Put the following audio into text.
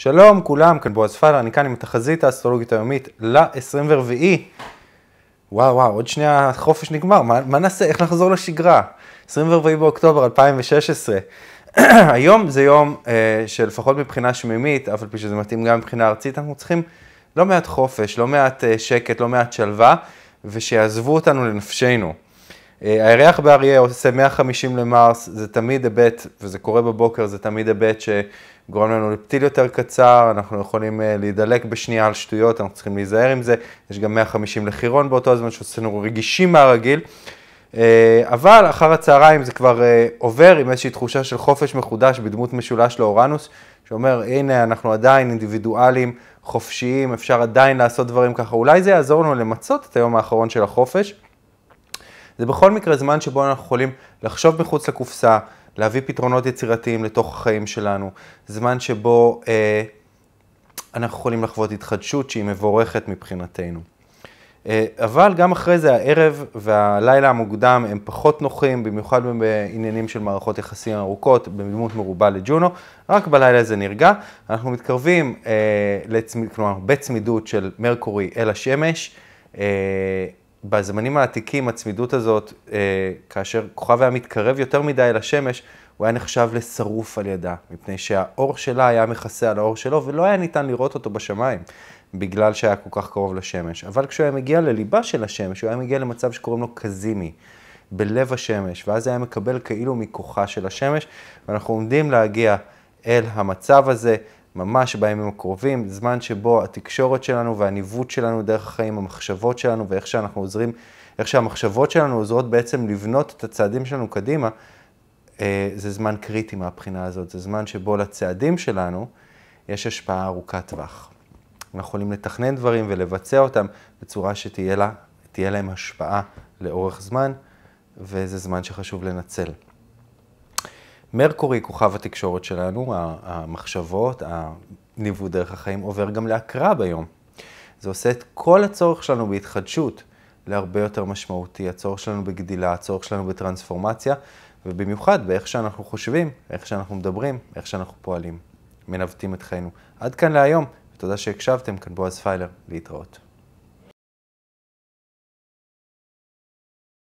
שלום כולם, כאן בועז פארה, אני כאן עם התחזית האסטרולוגית היומית ל-24. וואו וואו, עוד שנייה החופש נגמר, מה, מה נעשה, איך נחזור לשגרה? 24 באוקטובר 2016. היום זה יום אה, שלפחות מבחינה שמימית, אף על פי שזה מתאים גם מבחינה ארצית, אנחנו צריכים לא מעט חופש, לא מעט אה, שקט, לא מעט שלווה, ושיעזבו אותנו לנפשנו. אה, הירח באריה עושה 150 למרס, זה תמיד היבט, וזה קורה בבוקר, זה תמיד היבט שגורם לנו לפתיל יותר קצר, אנחנו יכולים אה, להידלק בשנייה על שטויות, אנחנו צריכים להיזהר עם זה, יש גם 150 לחירון באותו הזמן שעושה לנו רגישים מהרגיל. אה, אבל אחר הצהריים זה כבר עובר עם איזושהי תחושה של חופש מחודש בדמות משולש לאורנוס, שאומר, הנה, אנחנו עדיין אינדיבידואלים, חופשיים, אפשר עדיין לעשות דברים ככה. אולי זה יעזור לנו למצות את היום האחרון של החופש. זה בכל מקרה זמן שבו אנחנו יכולים לחשוב מחוץ לקופסה, להביא פתרונות יצירתיים לתוך החיים שלנו, זמן שבו אה, אנחנו יכולים לחוות התחדשות שהיא מבורכת מבחינתנו. אה, אבל גם אחרי זה הערב והלילה המוקדם הם פחות נוחים, במיוחד בעניינים של מערכות יחסים ארוכות, בדמות מרובה לג'ונו, רק בלילה זה נרגע. אנחנו מתקרבים, אה, לצמיד, כלומר, בצמידות של מרקורי אל השמש. אה, בזמנים העתיקים הצמידות הזאת, אה, כאשר כוכב היה מתקרב יותר מדי לשמש, הוא היה נחשב לשרוף על ידה, מפני שהאור שלה היה מכסה על האור שלו ולא היה ניתן לראות אותו בשמיים, בגלל שהיה כל כך קרוב לשמש. אבל כשהוא היה מגיע לליבה של השמש, הוא היה מגיע למצב שקוראים לו קזימי, בלב השמש, ואז היה מקבל כאילו מכוחה של השמש, ואנחנו עומדים להגיע אל המצב הזה. ממש בימים הקרובים, זמן שבו התקשורת שלנו והניווט שלנו דרך החיים, המחשבות שלנו ואיך שאנחנו עוזרים, איך שהמחשבות שלנו עוזרות בעצם לבנות את הצעדים שלנו קדימה, אה, זה זמן קריטי מהבחינה הזאת, זה זמן שבו לצעדים שלנו יש השפעה ארוכת טווח. אנחנו יכולים לתכנן דברים ולבצע אותם בצורה שתהיה לה, להם השפעה לאורך זמן, וזה זמן שחשוב לנצל. מרקורי, כוכב התקשורת שלנו, המחשבות, הניווט דרך החיים, עובר גם לעקרב היום. זה עושה את כל הצורך שלנו בהתחדשות להרבה יותר משמעותי, הצורך שלנו בגדילה, הצורך שלנו בטרנספורמציה, ובמיוחד באיך שאנחנו חושבים, איך שאנחנו מדברים, איך שאנחנו פועלים, מנווטים את חיינו. עד כאן להיום, ותודה שהקשבתם, כאן בועז פיילר, להתראות.